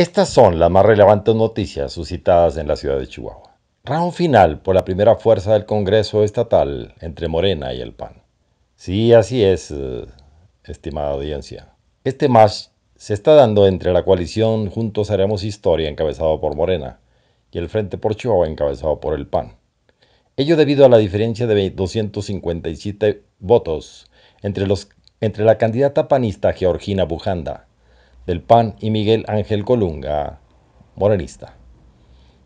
Estas son las más relevantes noticias suscitadas en la ciudad de Chihuahua. Round final por la primera fuerza del Congreso Estatal entre Morena y el PAN. Sí, así es, eh, estimada audiencia. Este match se está dando entre la coalición Juntos Haremos Historia encabezado por Morena y el Frente por Chihuahua encabezado por el PAN. Ello debido a la diferencia de 257 votos entre, los, entre la candidata panista Georgina Bujanda del PAN y Miguel Ángel Colunga, morenista,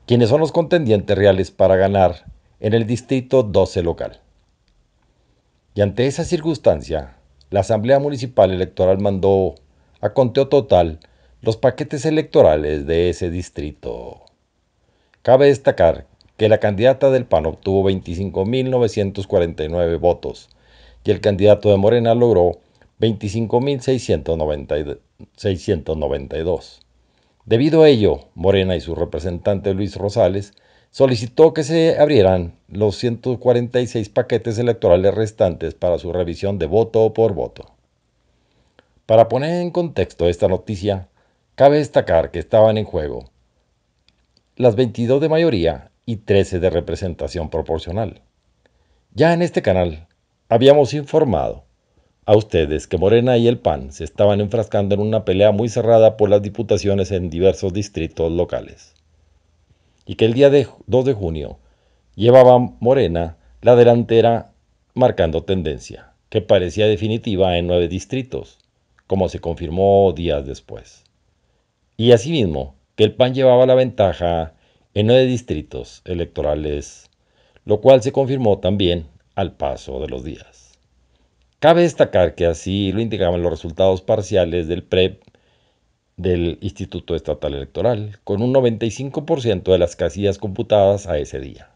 quienes son los contendientes reales para ganar en el distrito 12 local. Y ante esa circunstancia, la Asamblea Municipal Electoral mandó a conteo total los paquetes electorales de ese distrito. Cabe destacar que la candidata del PAN obtuvo 25.949 votos y el candidato de Morena logró 25.692. 692. Debido a ello, Morena y su representante Luis Rosales solicitó que se abrieran los 146 paquetes electorales restantes para su revisión de voto por voto. Para poner en contexto esta noticia, cabe destacar que estaban en juego las 22 de mayoría y 13 de representación proporcional. Ya en este canal habíamos informado a ustedes que Morena y el PAN se estaban enfrascando en una pelea muy cerrada por las diputaciones en diversos distritos locales. Y que el día de 2 de junio llevaba Morena la delantera marcando tendencia, que parecía definitiva en nueve distritos, como se confirmó días después. Y asimismo, que el PAN llevaba la ventaja en nueve distritos electorales, lo cual se confirmó también al paso de los días. Cabe destacar que así lo indicaban los resultados parciales del PREP del Instituto Estatal Electoral, con un 95% de las casillas computadas a ese día.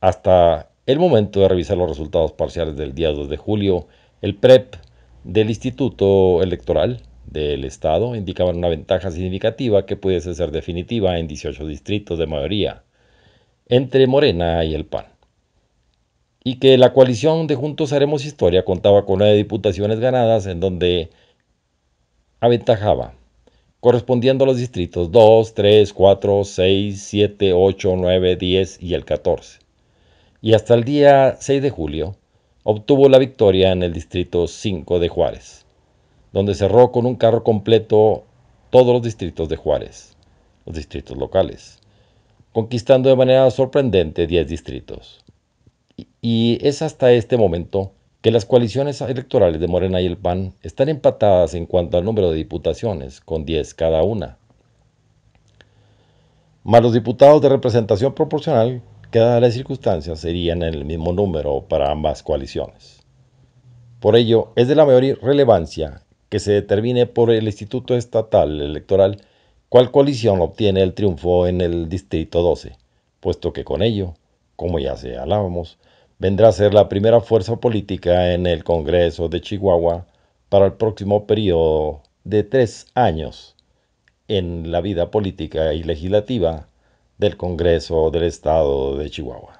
Hasta el momento de revisar los resultados parciales del día 2 de julio, el PREP del Instituto Electoral del Estado indicaba una ventaja significativa que pudiese ser definitiva en 18 distritos de mayoría, entre Morena y el PAN y que la coalición de Juntos Haremos Historia contaba con nueve diputaciones ganadas en donde aventajaba, correspondiendo a los distritos 2, 3, 4, 6, 7, 8, 9, 10 y el 14. Y hasta el día 6 de julio obtuvo la victoria en el distrito 5 de Juárez, donde cerró con un carro completo todos los distritos de Juárez, los distritos locales, conquistando de manera sorprendente 10 distritos. Y es hasta este momento que las coaliciones electorales de Morena y el PAN están empatadas en cuanto al número de diputaciones, con 10 cada una. Más los diputados de representación proporcional, que dadas las circunstancias serían en el mismo número para ambas coaliciones. Por ello, es de la mayor relevancia que se determine por el Instituto Estatal Electoral cuál coalición obtiene el triunfo en el Distrito 12, puesto que con ello, como ya señalábamos, vendrá a ser la primera fuerza política en el Congreso de Chihuahua para el próximo periodo de tres años en la vida política y legislativa del Congreso del Estado de Chihuahua.